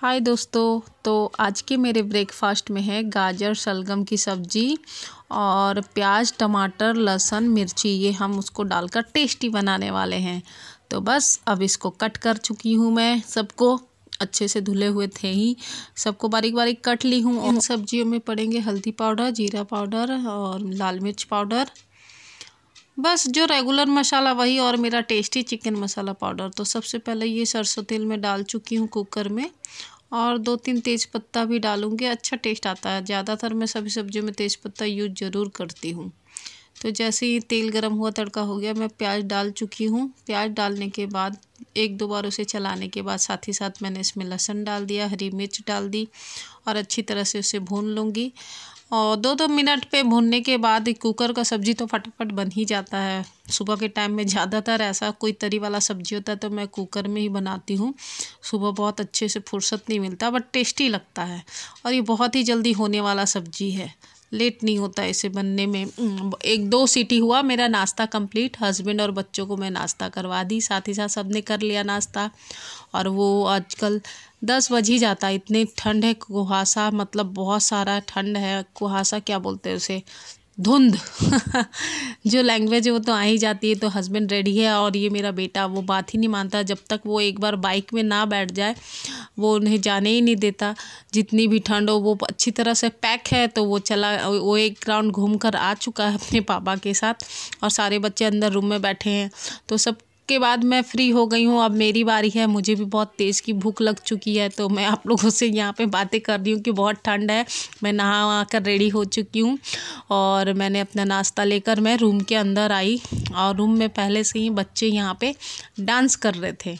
हाय दोस्तों तो आज के मेरे ब्रेकफास्ट में है गाजर शलगम की सब्ज़ी और प्याज टमाटर लहसुन मिर्ची ये हम उसको डालकर टेस्टी बनाने वाले हैं तो बस अब इसको कट कर चुकी हूँ मैं सबको अच्छे से धुले हुए थे ही सबको बारीक बारीक कट ली हूँ उन सब्जियों में पड़ेंगे हल्दी पाउडर जीरा पाउडर और लाल मिर्च पाउडर बस जो रेगुलर मसाला वही और मेरा टेस्टी चिकन मसाला पाउडर तो सबसे पहले ये सरसों तेल में डाल चुकी हूँ कुकर में और दो तीन तेज़पत्ता भी डालूँगी अच्छा टेस्ट आता है ज़्यादातर मैं सभी सब्जियों में तेज़पत्ता यूज ज़रूर करती हूँ तो जैसे ही तेल गर्म हुआ तड़का हो गया मैं प्याज डाल चुकी हूँ प्याज डालने के बाद एक दो बार उसे चलाने के बाद साथ ही साथ मैंने इसमें लहसुन डाल दिया हरी मिर्च डाल दी और अच्छी तरह से उसे भून लूँगी और दो दो मिनट पे भूनने के बाद कुकर का सब्ज़ी तो फटाफट बन ही जाता है सुबह के टाइम में ज़्यादातर ऐसा कोई तरी वाला सब्ज़ी होता है तो मैं कुकर में ही बनाती हूँ सुबह बहुत अच्छे से फुर्सत नहीं मिलता बट टेस्टी लगता है और ये बहुत ही जल्दी होने वाला सब्ज़ी है लेट नहीं होता इसे बनने में एक दो सीटी हुआ मेरा नाश्ता कंप्लीट हस्बैंड और बच्चों को मैं नाश्ता करवा दी साथ ही साथ सबने कर लिया नाश्ता और वो आजकल दस बज ही जाता इतनी ठंड है कुहासा मतलब बहुत सारा ठंड है कुहासा क्या बोलते हैं उसे धुंध जो लैंग्वेज है वो तो आ ही जाती है तो हस्बैंड रेडी है और ये मेरा बेटा वो बात ही नहीं मानता जब तक वो एक बार बाइक में ना बैठ जाए वो उन्हें जाने ही नहीं देता जितनी भी ठंड हो वो अच्छी तरह से पैक है तो वो चला वो एक राउंड घूम कर आ चुका है अपने पापा के साथ और सारे बच्चे अंदर रूम में बैठे हैं तो सब के बाद मैं फ्री हो गई हूँ अब मेरी बारी है मुझे भी बहुत तेज़ की भूख लग चुकी है तो मैं आप लोगों से यहाँ पे बातें कर रही हूँ कि बहुत ठंड है मैं नहा वहा कर रेडी हो चुकी हूँ और मैंने अपना नाश्ता लेकर मैं रूम के अंदर आई और रूम में पहले से ही बच्चे यहाँ पर डांस कर रहे थे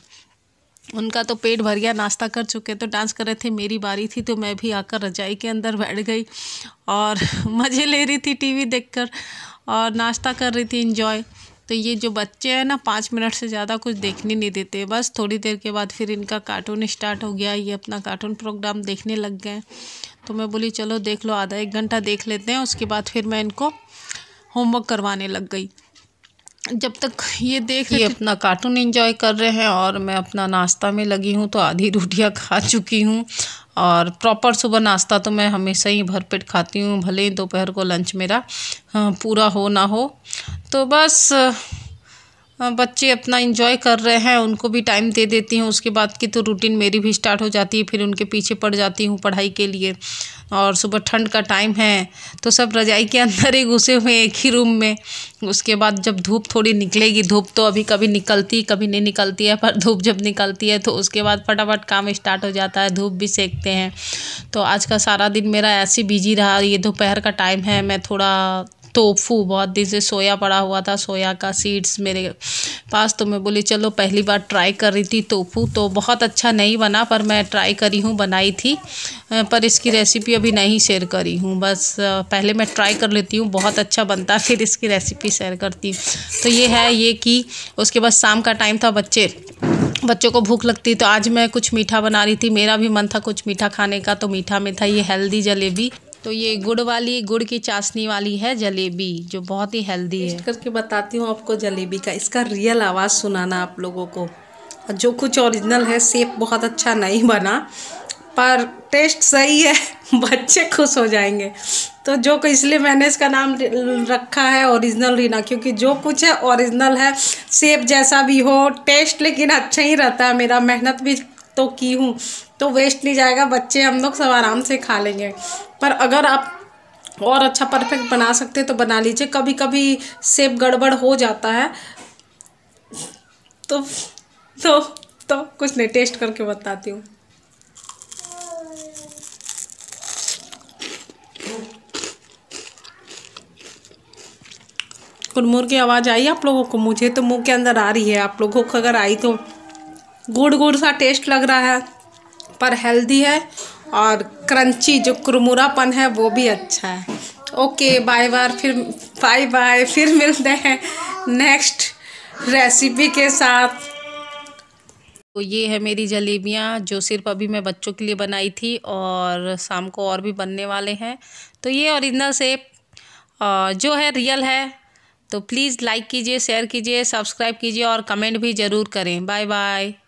उनका तो पेट भर गया नाश्ता कर चुके तो डांस कर रहे थे मेरी बारी थी तो मैं भी आकर रजाई के अंदर बैठ गई और मज़े ले रही थी टीवी देखकर और नाश्ता कर रही थी एंजॉय तो ये जो बच्चे हैं ना पाँच मिनट से ज़्यादा कुछ देखने नहीं देते बस थोड़ी देर के बाद फिर इनका कार्टून स्टार्ट हो गया ये अपना कार्टून प्रोग्राम देखने लग गए तो मैं बोली चलो देख लो आधा एक घंटा देख लेते हैं उसके बाद फिर मैं इनको होमवर्क करवाने लग गई जब तक ये देख ये अपना कार्टून एंजॉय कर रहे हैं और मैं अपना नाश्ता में लगी हूँ तो आधी रोटियाँ खा चुकी हूँ और प्रॉपर सुबह नाश्ता तो मैं हमेशा ही भरपेट खाती हूँ भले ही दोपहर को लंच मेरा हाँ, पूरा हो ना हो तो बस बच्चे अपना इन्जॉय कर रहे हैं उनको भी टाइम दे देती हूँ उसके बाद की तो रूटीन मेरी भी स्टार्ट हो जाती है फिर उनके पीछे पड़ जाती हूँ पढ़ाई के लिए और सुबह ठंड का टाइम है तो सब रजाई के अंदर ही घुसे हुए एक ही रूम में उसके बाद जब धूप थोड़ी निकलेगी धूप तो अभी कभी निकलती कभी नहीं निकलती है पर धूप जब निकलती है तो उसके बाद फटाफट काम स्टार्ट हो जाता है धूप भी सेकते हैं तो आज का सारा दिन मेरा ऐसे बिजी रहा ये दोपहर का टाइम है मैं थोड़ा तोफू बहुत दिन से सोया पड़ा हुआ था सोया का सीड्स मेरे पास तो मैं बोली चलो पहली बार ट्राई कर रही थी तोफू तो बहुत अच्छा नहीं बना पर मैं ट्राई करी हूँ बनाई थी पर इसकी रेसिपी अभी नहीं शेयर करी हूँ बस पहले मैं ट्राई कर लेती हूँ बहुत अच्छा बनता फिर इसकी रेसिपी शेयर करती हूँ तो ये है ये कि उसके बाद शाम का टाइम था बच्चे बच्चों को भूख लगती तो आज मैं कुछ मीठा बना रही थी मेरा भी मन था कुछ मीठा खाने का तो मीठा में था ये हेल्दी जलेबी तो ये गुड़ वाली गुड़ की चाशनी वाली है जलेबी जो बहुत ही हेल्दी है करके बताती हूँ आपको जलेबी का इसका रियल आवाज़ सुनाना आप लोगों को जो कुछ ओरिजिनल है सेप बहुत अच्छा नहीं बना पर टेस्ट सही है बच्चे खुश हो जाएंगे तो जो को इसलिए मैंने इसका नाम रखा है ओरिजिनल रीना क्योंकि जो कुछ है ओरिजिनल है सेब जैसा भी हो टेस्ट लेकिन अच्छा ही रहता है मेरा मेहनत भी तो की हूँ तो वेस्ट नहीं जाएगा बच्चे हम लोग सब आराम से खा लेंगे पर अगर आप और अच्छा परफेक्ट बना सकते तो बना लीजिए कभी कभी सेब गड़बड़ हो जाता है तो तो तो कुछ नहीं टेस्ट करके बताती हूँ कुरमुर की आवाज़ आई आप लोगों को मुझे तो मुंह के अंदर आ रही है आप लोगों को अगर आई तो गुड़ गुड़ सा टेस्ट लग रहा है पर हेल्दी है और क्रंची जो कुरमुरापन है वो भी अच्छा है ओके बाय बार फिर बाय बाय फिर मिलते हैं नेक्स्ट रेसिपी के साथ तो ये है मेरी जलेबियाँ जो सिर्फ अभी मैं बच्चों के लिए बनाई थी और शाम को और भी बनने वाले हैं तो ये ओरिजिनल सेप जो है रियल है तो प्लीज़ लाइक कीजिए शेयर कीजिए सब्सक्राइब कीजिए और कमेंट भी ज़रूर करें बाय बाय